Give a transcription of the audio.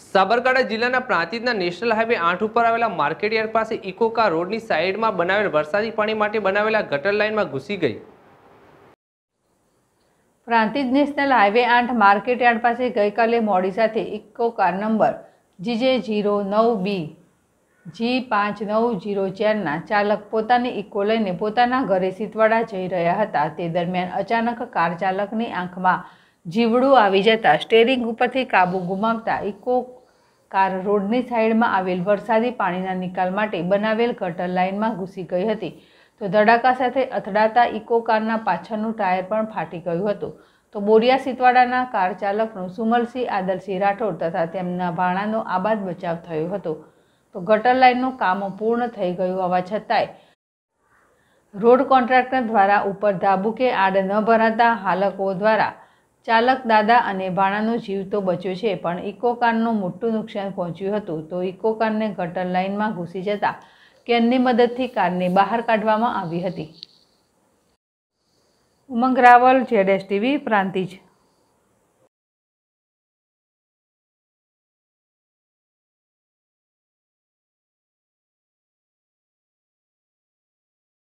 સાબરકાંઠા જિલ્લાના પ્રાંતિજના national highway આઠ ઉપર આવેલા માર્કેટયાર્ડ પાસે ઇકોકા રોડની સાઈડમાં બનાવેલ વરસાદી પાણી માટે બનાવેલા ગટર લાઇનમાં ઘૂસી ગઈ પ્રાંતિજ નેશનલ હાઈવે આઠ માર્કેટયાર્ડ પાસે ગઈકાલે મોડી સાથે eco car number GJ zero નવ બી જી પાંચ નવ જીરો ચારના ચાલક પોતાની ઇકો લઈને પોતાના ઘરે સીતવાડા જઈ રહ્યા હતા તે દરમિયાન અચાનક કાર ચાલકની આંખમાં જીવડું આવી જતા સ્ટેરિંગ ઉપરથી કાબુ ગુમાવતા ઇકો કાર રોડની સાઈડમાં આવેલ વરસાદી પાણીના નિકાલ માટે બનાવેલ ગટર લાઇનમાં ઘૂસી ગઈ હતી તો ધડાકા સાથે અથડાતા ઇકો કારના પાછળનું ટાયર પણ ફાટી ગયું હતું તો બોરિયા સિતવાડાના કાર ચાલકનું સુમલસિંહ આદલસિંહ રાઠોડ તથા તેમના ભાણાનો આબાદ બચાવ થયો હતો તો ગટર લાઇનનું કામ પૂર્ણ થઈ ગયું હોવા છતાંય રોડ કોન્ટ્રાક્ટર દ્વારા ઉપર ધાબુકે આડ ન ભરાતા હાલકો દ્વારા ચાલક દાદા અને ભાણાનો જીવ તો બચ્યો છે પણ ઇકોકારનું મોટું નુકસાન પહોંચ્યું હતું તો ઇકોકારને ગટર લાઇનમાં ઘૂસી જતા કેનની મદદથી કારને બહાર કાઢવામાં આવી હતી Umang Raval Z S TV Prantij